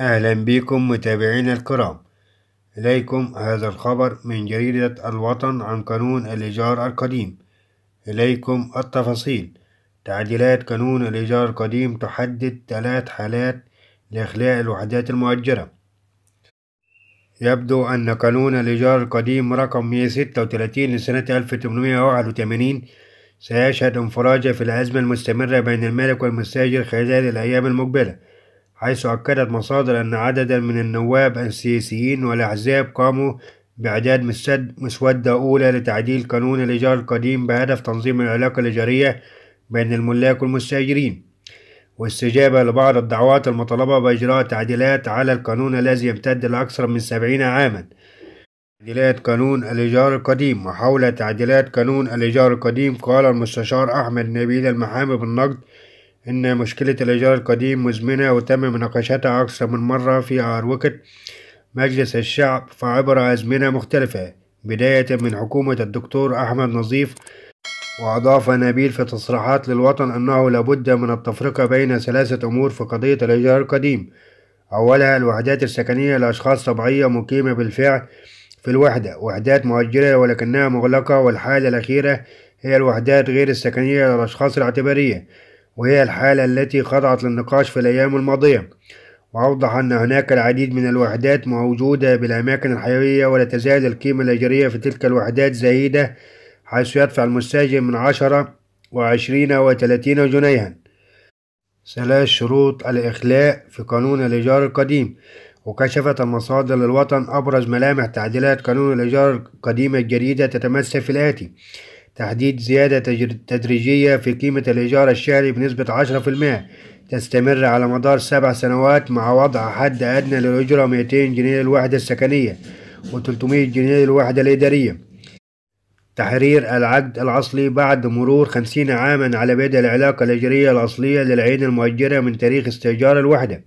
أهلا بكم متابعينا الكرام إليكم هذا الخبر من جريدة الوطن عن قانون الإيجار القديم إليكم التفاصيل تعديلات قانون الإيجار القديم تحدد ثلاث حالات لإخلاء الوحدات المؤجرة يبدو أن قانون الإيجار القديم رقم 136 لسنة 1881 سيشهد انفراجة في الأزمة المستمرة بين المالك والمستاجر خلال الأيام المقبلة حيث أكدت مصادر أن عددا من النواب السياسيين والأحزاب قاموا بإعداد مسودة أولى لتعديل قانون الإيجار القديم بهدف تنظيم العلاقة الإيجارية بين الملاك والمستأجرين واستجابة لبعض الدعوات المطالبة بإجراء تعديلات على القانون الذي يمتد لأكثر من سبعين عاما تعديلات قانون الإيجار القديم وحول تعديلات قانون الإيجار القديم قال المستشار أحمد نبيل المحامي بالنقد إن مشكلة الإيجار القديم مزمنة وتم مناقشتها أكثر من مرة في أروقة مجلس الشعب فعبر أزمنة مختلفة بداية من حكومة الدكتور أحمد نظيف وأضاف نبيل في تصريحات للوطن أنه لابد من التفرقة بين ثلاثة أمور في قضية الإيجار القديم أولها الوحدات السكنية لأشخاص طبيعية مقيمة بالفعل في الوحدة وحدات مؤجرة ولكنها مغلقة والحالة الأخيرة هي الوحدات غير السكنية للأشخاص الاعتبارية وهي الحالة التي خضعت للنقاش في الأيام الماضية وأوضح أن هناك العديد من الوحدات موجودة بالأماكن الحيوية ولا تزال القيمة الأجرية في تلك الوحدات زايدة حيث يدفع المستأجر من عشرة وعشرين وثلاثين جنيها ثلاث شروط الإخلاء في قانون الإيجار القديم وكشفت المصادر للوطن أبرز ملامح تعديلات قانون الإيجار القديم الجديدة تتمثل في الآتي تحديد زيادة تدريجية في قيمة الإيجار الشهري بنسبة 10% تستمر على مدار سبع سنوات مع وضع حد أدنى للأجرة 200 جنيه للوحدة السكنية و300 جنيه للوحدة الإدارية تحرير العقد الأصلي بعد مرور 50 عاما على بدء العلاقة الإجرية الأصلية للعين المؤجرة من تاريخ استئجار الوحدة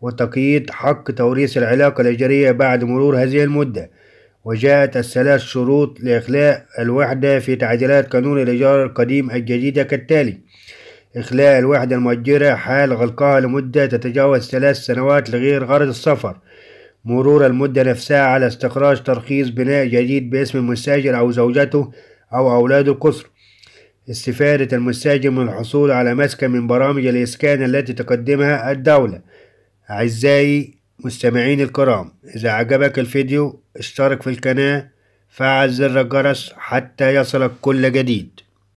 وتقييد حق توريث العلاقة الإجرية بعد مرور هذه المدة وجاءت الثلاث شروط لإخلاء الوحدة في تعديلات قانون الإيجار القديم الجديدة كالتالي إخلاء الوحدة المؤجرة حال غلقها لمدة تتجاوز ثلاث سنوات لغير غرض السفر مرور المدة نفسها على استخراج ترخيص بناء جديد باسم المستاجر أو زوجته أو أولاد القصر استفادة المستاجر من الحصول على مسكن من برامج الإسكان التي تقدمها الدولة أعزائي مستمعين الكرام إذا عجبك الفيديو اشترك في القناة فعل زر الجرس حتى يصلك كل جديد